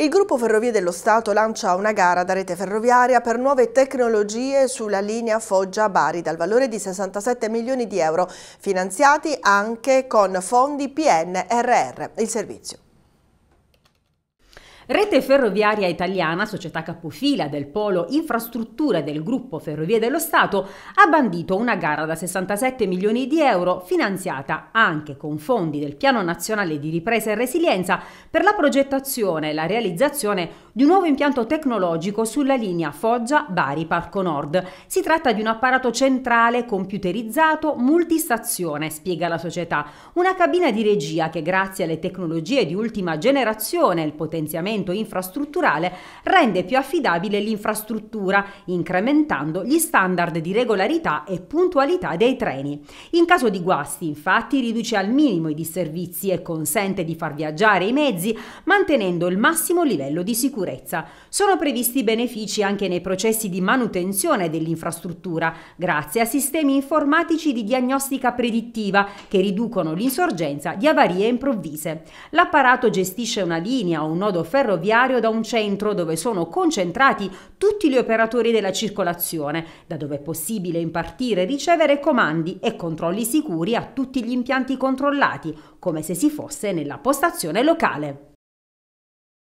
Il gruppo Ferrovie dello Stato lancia una gara da rete ferroviaria per nuove tecnologie sulla linea Foggia-Bari dal valore di 67 milioni di euro, finanziati anche con fondi PNRR. Il servizio. Rete Ferroviaria Italiana, società capofila del polo infrastrutture del gruppo Ferrovie dello Stato, ha bandito una gara da 67 milioni di euro finanziata anche con fondi del Piano Nazionale di Ripresa e Resilienza per la progettazione e la realizzazione di un nuovo impianto tecnologico sulla linea Foggia-Bari-Parco Nord. Si tratta di un apparato centrale computerizzato multistazione, spiega la società, una cabina di regia che grazie alle tecnologie di ultima generazione e il potenziamento infrastrutturale rende più affidabile l'infrastruttura, incrementando gli standard di regolarità e puntualità dei treni. In caso di guasti, infatti, riduce al minimo i disservizi e consente di far viaggiare i mezzi mantenendo il massimo livello di sicurezza sicurezza. Sono previsti benefici anche nei processi di manutenzione dell'infrastruttura, grazie a sistemi informatici di diagnostica predittiva che riducono l'insorgenza di avarie improvvise. L'apparato gestisce una linea o un nodo ferroviario da un centro dove sono concentrati tutti gli operatori della circolazione, da dove è possibile impartire e ricevere comandi e controlli sicuri a tutti gli impianti controllati, come se si fosse nella postazione locale.